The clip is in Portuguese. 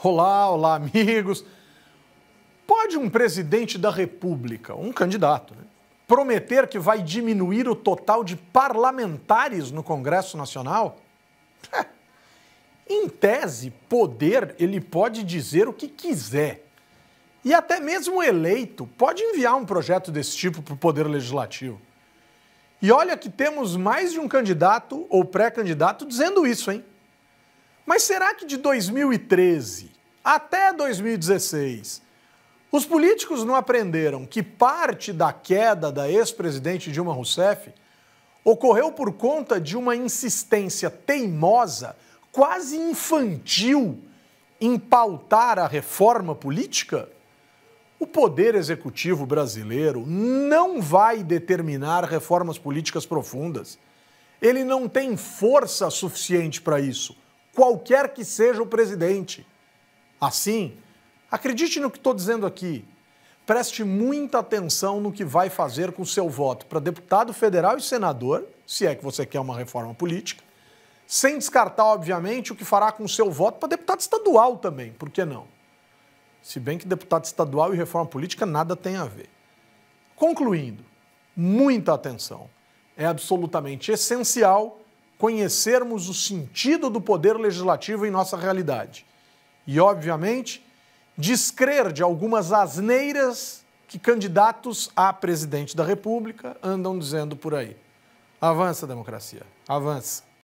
Olá, olá, amigos. Pode um presidente da República, um candidato, né, prometer que vai diminuir o total de parlamentares no Congresso Nacional? É. Em tese, poder, ele pode dizer o que quiser. E até mesmo eleito pode enviar um projeto desse tipo para o Poder Legislativo. E olha que temos mais de um candidato ou pré-candidato dizendo isso, hein? Mas será que de 2013 até 2016 os políticos não aprenderam que parte da queda da ex-presidente Dilma Rousseff ocorreu por conta de uma insistência teimosa, quase infantil, em pautar a reforma política? O poder executivo brasileiro não vai determinar reformas políticas profundas. Ele não tem força suficiente para isso qualquer que seja o presidente. Assim, acredite no que estou dizendo aqui. Preste muita atenção no que vai fazer com seu voto para deputado federal e senador, se é que você quer uma reforma política, sem descartar, obviamente, o que fará com seu voto para deputado estadual também, por que não? Se bem que deputado estadual e reforma política nada tem a ver. Concluindo, muita atenção. É absolutamente essencial conhecermos o sentido do poder legislativo em nossa realidade. E, obviamente, descrer de algumas asneiras que candidatos a presidente da República andam dizendo por aí. Avança, democracia, avança.